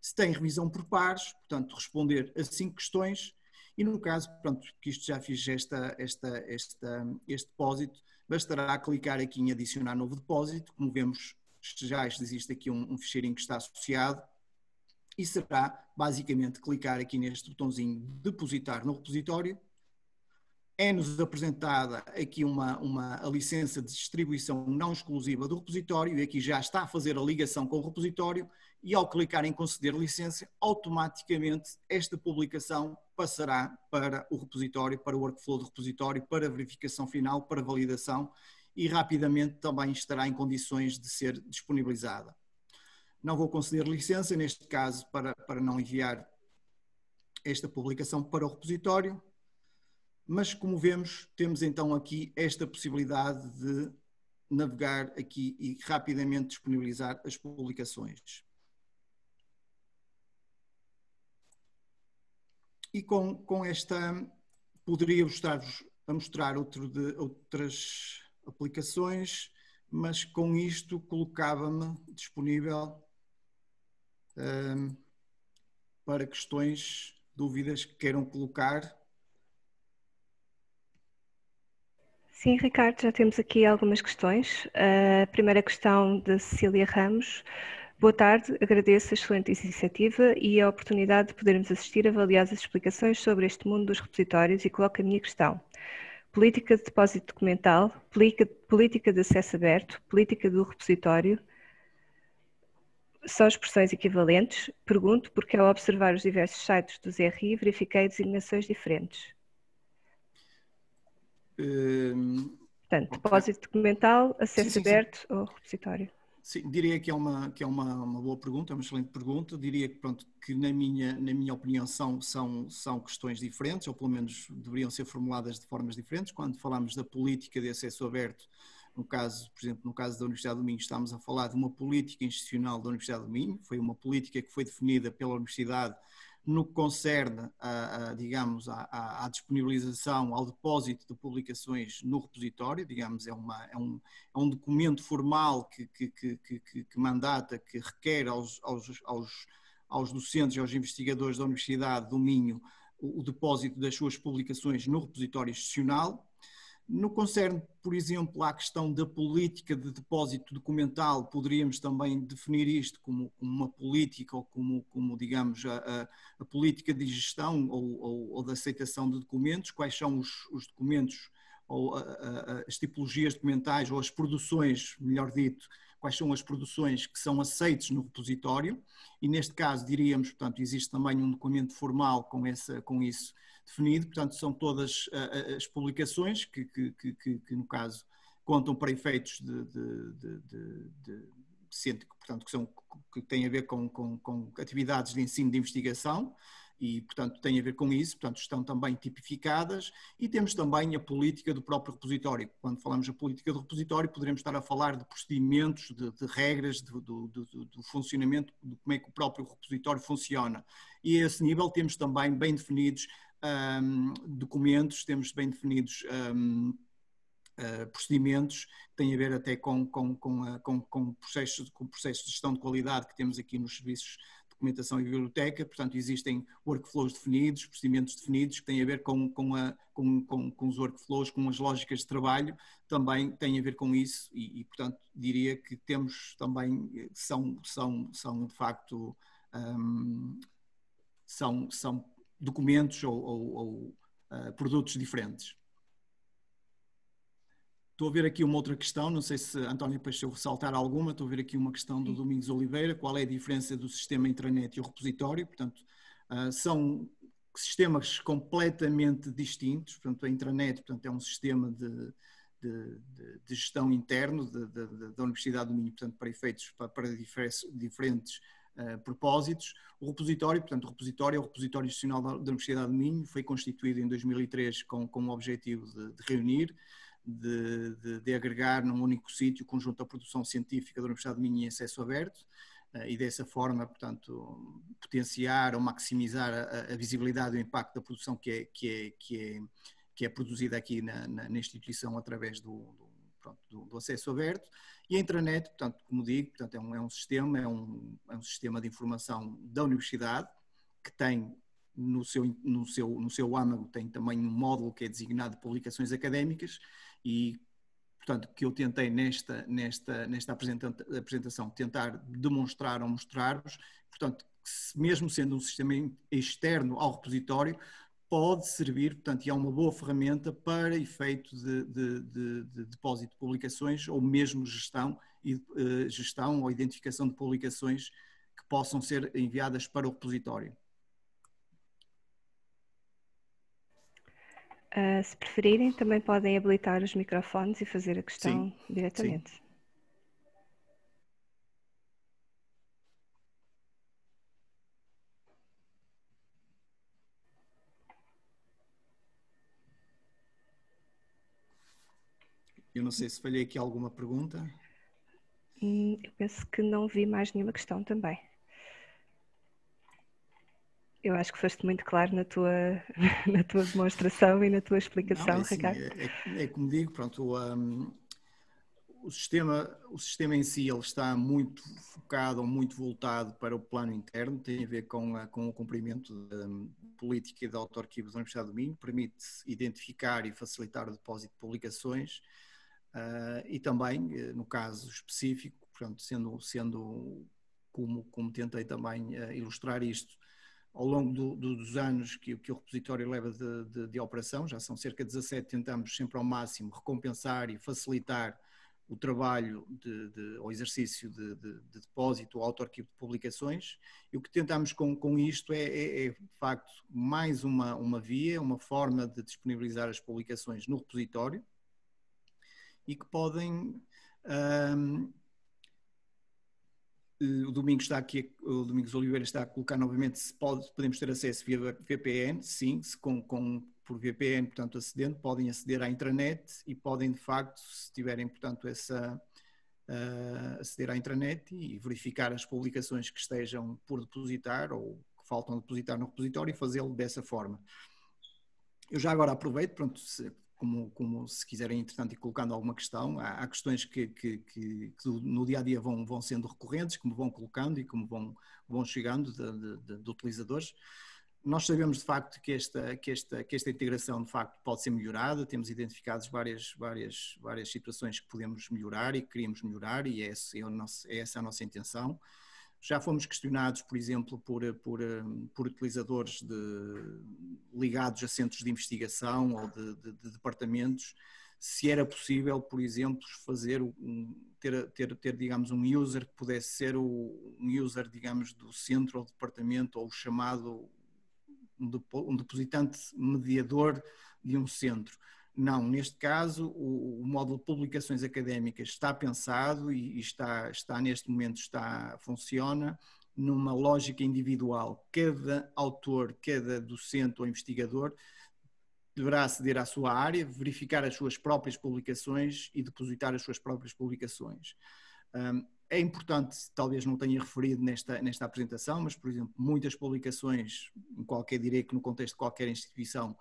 se tem revisão por pares, portanto, responder a cinco questões, e no caso, pronto, que isto já fiz esta, esta, esta, este depósito, bastará clicar aqui em adicionar novo depósito, como vemos já existe aqui um, um ficheirinho que está associado, e será basicamente clicar aqui neste botãozinho depositar no repositório é-nos apresentada aqui uma, uma a licença de distribuição não exclusiva do repositório, e aqui já está a fazer a ligação com o repositório, e ao clicar em conceder licença, automaticamente esta publicação passará para o repositório, para o workflow do repositório, para verificação final, para validação, e rapidamente também estará em condições de ser disponibilizada. Não vou conceder licença, neste caso, para, para não enviar esta publicação para o repositório, mas, como vemos, temos então aqui esta possibilidade de navegar aqui e rapidamente disponibilizar as publicações. E com, com esta, poderia estar-vos a mostrar outro de, outras aplicações, mas com isto colocava-me disponível um, para questões, dúvidas que queiram colocar Sim, Ricardo, já temos aqui algumas questões. Ah, a primeira questão de Cecília Ramos. Boa tarde, agradeço a excelente iniciativa e a oportunidade de podermos assistir avaliadas as explicações sobre este mundo dos repositórios e coloco a minha questão. Política de depósito documental, política de acesso aberto, política do repositório, são expressões equivalentes? Pergunto porque ao observar os diversos sites do ZRI verifiquei designações diferentes. Portanto, depósito documental, acesso sim, sim, aberto sim. ou repositório? Sim, diria que é, uma, que é uma, uma boa pergunta, é uma excelente pergunta. Diria que, pronto, que na minha, na minha opinião são, são, são questões diferentes, ou pelo menos deveriam ser formuladas de formas diferentes. Quando falamos da política de acesso aberto, no caso, por exemplo, no caso da Universidade do Minho, estamos a falar de uma política institucional da Universidade do Minho, foi uma política que foi definida pela Universidade no que concerne, a, a digamos, à, disponibilização, ao depósito de publicações no repositório, digamos, é, uma, é, um, é um documento formal que, que, que, que mandata, que requer aos, aos, aos, aos docentes e aos investigadores da Universidade do Minho o, o depósito das suas publicações no repositório institucional, no concerne, por exemplo, à questão da política de depósito documental, poderíamos também definir isto como, uma política ou como, como digamos, a, a, política de gestão ou, ou, ou, da aceitação de documentos, quais são os, os documentos ou a, a, as tipologias documentais ou as produções, melhor dito, quais são as produções que são aceites no repositório e neste caso diríamos, portanto, existe também um documento formal com, essa, com isso definido, portanto, são todas eh, eh, as publicações que, que, que, que no caso, contam para efeitos de, de, de, de portanto, que, são, que têm a ver com, com, com, atividades de ensino de investigação e, portanto, têm a ver com isso, portanto, estão também tipificadas e temos também a política do próprio repositório. Quando falamos da política do repositório, poderemos estar a falar de procedimentos, de, de regras, do, do, do funcionamento, de como é que o próprio repositório funciona. E a esse nível temos também bem definidos um, documentos, temos bem definidos um, uh, ah, procedimentos, tem a ver até com, com, com, a, com, com, processos, com processos de gestão de qualidade que temos aqui nos serviços de documentação e biblioteca, portanto existem workflows definidos, procedimentos definidos que têm a ver com, com, a, com, com, com os workflows, com as lógicas de trabalho, também têm a ver com isso e, e portanto diria que temos também, eh, são, são, são de facto, um, são, são documentos ou, ou, ou uh, produtos diferentes. Estou a ver aqui uma outra questão, não sei se António Paixão ressaltar alguma, estou a ver aqui uma questão do Domingos Oliveira, qual é a diferença do sistema intranet e o repositório, portanto, uh, são sistemas completamente distintos, portanto, a intranet portanto, é um sistema de, de, de, de gestão interno da Universidade do Minho, portanto, para efeitos, para, para diferentes, diferentes uh, propósitos. O repositório, portanto, o repositório é o Repositório Institucional da, da Universidade de Minho, foi constituído em 2003 com, com o objetivo de, de reunir, de, de, de, agregar num único sítio o conjunto da produção científica da Universidade de Minho em acesso aberto eh, e dessa forma, portanto, potenciar ou maximizar a, a visibilidade e o impacto da produção que é, que é, que é, que é produzida aqui na, na, na instituição através do, do pronto, do, do, acesso aberto, e a intranet, portanto, como digo, portanto, é, um, é um sistema, é um, é um sistema de informação da universidade, que tem no seu, no seu, no seu âmago tem também um módulo que é designado de publicações académicas e, portanto, que eu tentei nesta, nesta, nesta apresentação tentar demonstrar ou mostrar-vos, portanto, mesmo sendo um sistema externo ao repositório, pode servir, portanto, e é uma boa ferramenta para efeito de, de, de, de depósito de publicações ou mesmo gestão, e, uh, gestão ou identificação de publicações que possam ser enviadas para o repositório. Uh, se preferirem, também podem habilitar os microfones e fazer a questão sim, diretamente. Sim. Eu não sei se falhei aqui alguma pergunta. Hum, eu penso que não vi mais nenhuma questão também. Eu acho que foste muito claro na tua, [LAUGHS] na tua demonstração e na tua explicação, não, é assim, Ricardo. É, é, é, como digo, pronto, o, um, o, sistema, o sistema em si ele está muito focado ou muito voltado para o plano interno, tem a ver com, a, com o cumprimento da política de da autarquia da Universidade do Minho, permite identificar e facilitar o depósito de publicações, Uh, e também, eh, no caso específico, portanto, sendo, sendo como, como tentei também uh, ilustrar isto, ao longo do, do, dos anos que, que, o repositório leva de, de, de, operação, já são cerca de 17, tentamos sempre ao máximo recompensar e facilitar o trabalho de, de, ou exercício de, de, depósito ou auto-arquivo de publicações. E o que tentamos com, com isto é, é, é, de facto, mais uma, uma via, uma forma de disponibilizar as publicações no repositório, e que podem. Um, eh, o Domingos está aqui, o Domingos Oliveira está a colocar novamente se pode, podemos ter acesso via VPN, sim, com, com, por VPN, portanto, acedendo, podem aceder à intranet e podem, de facto, se tiverem, portanto, essa, uh, aceder à intranet e verificar as publicações que estejam por depositar ou que faltam depositar no repositório e fazê-lo dessa forma. Eu já agora aproveito, pronto, se, como, como se quiserem, entretanto, ir colocando alguma questão. Há, há questões que, que, que, que, no dia a dia vão, vão sendo recorrentes, como vão colocando e como vão, vão chegando de, de, de utilizadores. Nós sabemos de facto que esta, que, esta, que esta integração de facto pode ser melhorada, temos identificado várias, várias, várias situações que podemos melhorar e que queríamos melhorar e é, é, nosso, é essa a nossa intenção. Já fomos questionados, por exemplo, por, por, por utilizadores de, ligados a centros de investigação ou de, de, de departamentos se era possível, por exemplo, fazer ter, ter, ter digamos um user que pudesse ser o, um user digamos do centro ou departamento ou chamado um depositante mediador de um centro. Não, neste caso, o, o módulo de publicações académicas está pensado e, e está, está neste momento está, funciona numa lógica individual. Cada autor, cada docente ou investigador deverá aceder à sua área, verificar as suas próprias publicações e depositar as suas próprias publicações. Hum, é importante, talvez não tenha referido nesta, nesta apresentação, mas, por exemplo, muitas publicações, em qualquer direito, no contexto de qualquer instituição,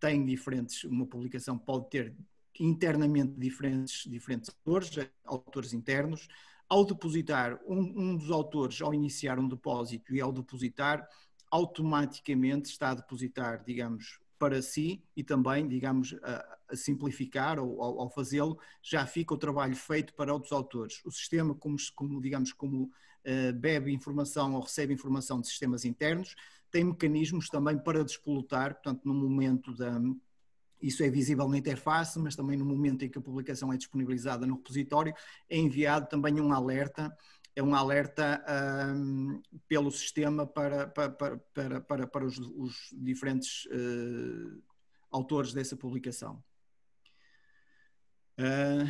tem diferentes, uma publicação pode ter internamente diferentes, diferentes autores, eh, autores internos. Ao depositar um, um dos autores, ao iniciar um depósito e ao depositar, automaticamente está a depositar, digamos, para si e também, digamos, a, a simplificar ou ao, ao fazê-lo, já fica o trabalho feito para outros autores. O sistema, como, como digamos, como uh, bebe informação ou recebe informação de sistemas internos, tem mecanismos também para despolutar, portanto, no momento da. Isso é visível na interface, mas também no momento em que a publicação é disponibilizada no repositório, é enviado também um alerta é um alerta um, pelo sistema para, para, para, para, para os, os diferentes uh, autores dessa publicação. Uh,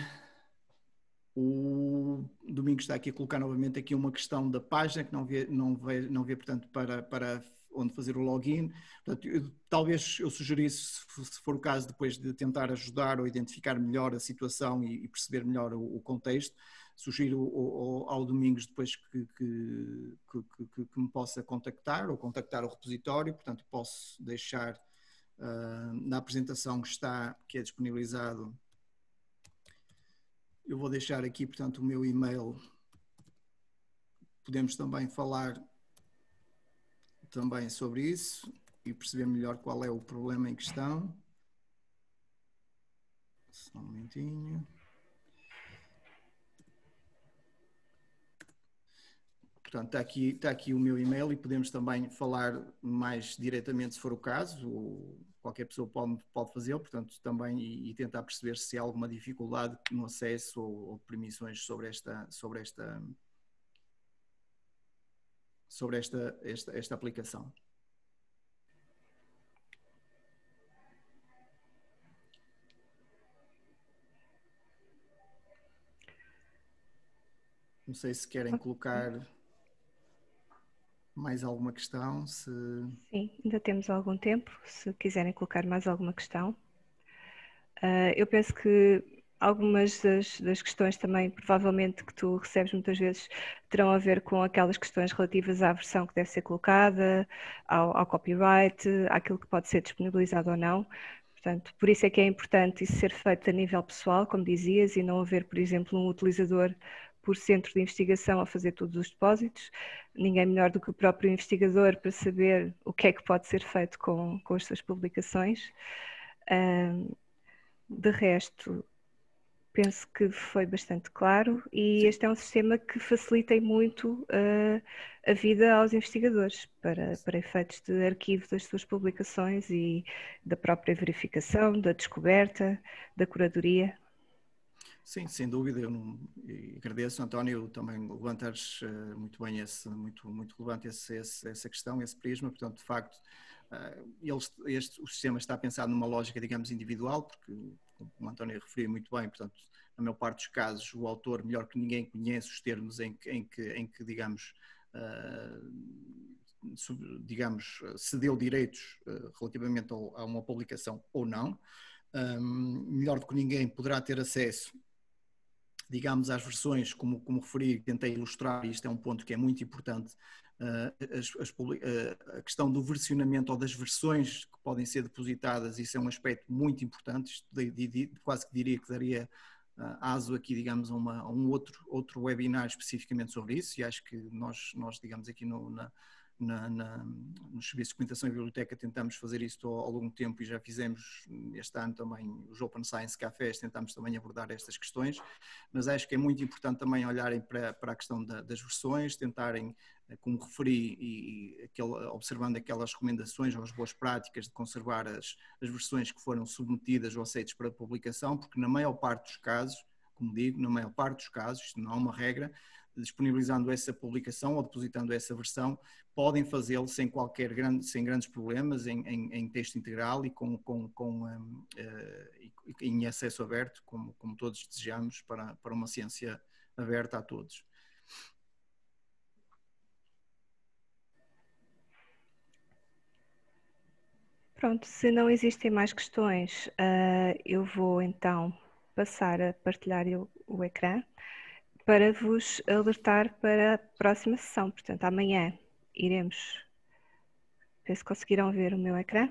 o Domingos está aqui a colocar novamente aqui uma questão da página que não vê, não vê, não vê portanto, para, para onde fazer o login. Portanto, eu, talvez eu sugerisse, se for o caso, depois de tentar ajudar ou identificar melhor a situação e, e perceber melhor o, o contexto, sugiro ao, ao, Domingos depois que, que, que, que, me possa contactar ou contactar o repositório, portanto posso deixar uh, na apresentação que está, que é disponibilizado, eu vou deixar aqui portanto o meu e-mail, podemos também falar também sobre isso e perceber melhor qual é o problema em questão. Só um momentinho. Portanto, está aqui, está aqui o meu e-mail e podemos também falar mais diretamente se for o caso, ou qualquer pessoa pode, pode fazê-lo, portanto, também e, e, tentar perceber se há alguma dificuldade no acesso ou, ou permissões sobre esta, sobre esta sobre esta, esta, esta aplicação. Não sei se querem colocar mais alguma questão. Se... Sim, ainda temos algum tempo, se quiserem colocar mais alguma questão. Uh, eu penso que algumas das, das, questões também, provavelmente, que tu recebes muitas vezes terão a ver com aquelas questões relativas à versão que deve ser colocada, ao, ao copyright, àquilo que pode ser disponibilizado ou não. Portanto, por isso é que é importante isso ser feito a nível pessoal, como dizias, e não haver, por exemplo, um utilizador por centro de investigação a fazer todos os depósitos. Ninguém melhor do que o próprio investigador para saber o que é que pode ser feito com, com as suas publicações. Um, de resto, penso que foi bastante claro e Sim. este é um sistema que facilita muito uh, a vida aos investigadores para, para efeitos de arquivo das suas publicações e da própria verificação, da descoberta, da curadoria. Sim, sem dúvida, eu não, agradeço, António, também levantares uh, eh, muito bem esse, muito, muito relevante esse, esse, essa questão, esse prisma, portanto, de facto, uh, eh, ele, este, o sistema está pensado numa lógica, digamos, individual, porque como o António referia muito bem, portanto, na maior parte dos casos, o autor melhor que ninguém conhece os termos em que, em que, em que digamos, uh, sub, digamos, cedeu direitos uh, relativamente ao, a uma publicação ou não. Um, melhor do que ninguém poderá ter acesso, digamos, às versões, como, como referi, tentei ilustrar, e isto é um ponto que é muito importante eh, as, as, eh, a questão do versionamento ou das versões que podem ser depositadas, isso é um aspecto muito importante, isto de, de, de, quase que diria que daria uh, aso aqui, digamos, a, uma, a, um outro, outro webinar especificamente sobre isso, e acho que nós, nós digamos, aqui no, na, na, na, nos serviços de documentação e biblioteca tentamos fazer isto ao, ao, longo tempo e já fizemos este ano também os Open Science Cafés, tentamos também abordar estas questões, mas acho que é muito importante também olharem para, para a questão da, das versões, tentarem, eh, como referi, e, e aquele, observando aquelas recomendações ou as boas práticas de conservar as, as versões que foram submetidas ou aceitas para publicação, porque na maior parte dos casos, como digo, na maior parte dos casos, isto não é uma regra, disponibilizando essa publicação ou depositando essa versão, podem fazê-lo sem qualquer grande, sem grandes problemas, em, em, em texto integral e com, com, com um, uh, eh, em acesso aberto, como, como todos desejamos, para, para uma ciência aberta a todos. Pronto, se não existem mais questões, uh, eu vou então passar a partilhar o, o ecrã para vos alertar para a próxima sessão. Portanto, amanhã iremos. Penso se conseguiram ver o meu ecrã.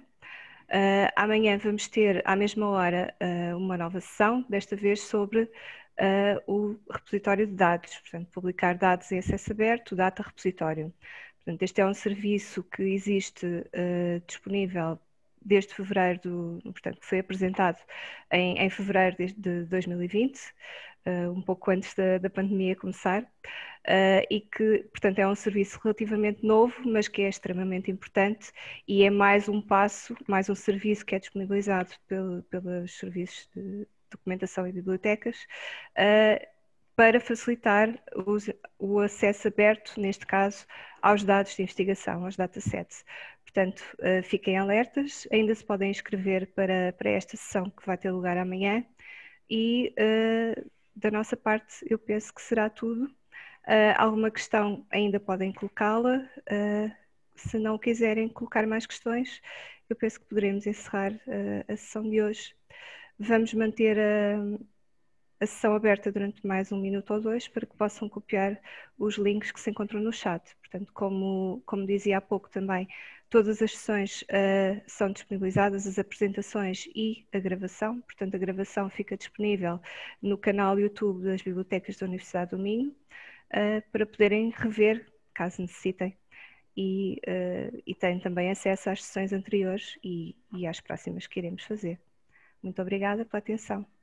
Uh, amanhã vamos ter, à mesma hora, uh, uma nova sessão, desta vez sobre uh, o repositório de dados, portanto, publicar dados em acesso aberto, o Data Repositório. Portanto, este é um serviço que existe disponível desde fevereiro, do, portanto, foi apresentado em, em fevereiro de, de 2020 uh, um pouco antes da, da pandemia começar, uh, e que, portanto, é um serviço relativamente novo, mas que é extremamente importante e é mais um passo, mais um serviço que é disponibilizado pelo, pelos serviços de documentação e bibliotecas. Uh, para facilitar o acesso aberto, neste caso, aos dados de investigação, aos datasets. Portanto, fiquem alertas, ainda se podem inscrever para, para esta sessão que vai ter lugar amanhã e uh, da nossa parte, eu penso que será tudo. Uh, alguma questão ainda podem colocá-la. Uh, se não quiserem colocar mais questões, eu penso que poderemos encerrar uh, a sessão de hoje. Vamos manter a, a sessão aberta durante mais um minuto ou dois para que possam copiar os links que se encontram no chat. Portanto, como, como dizia há pouco também, Todas as sessões uh, são disponibilizadas, as apresentações e a gravação. Portanto, a gravação fica disponível no canal YouTube das Bibliotecas da Universidade do Minho uh, para poderem rever, caso necessitem. E, uh, e, têm também acesso às sessões anteriores e, e às próximas que iremos fazer. Muito obrigada pela atenção.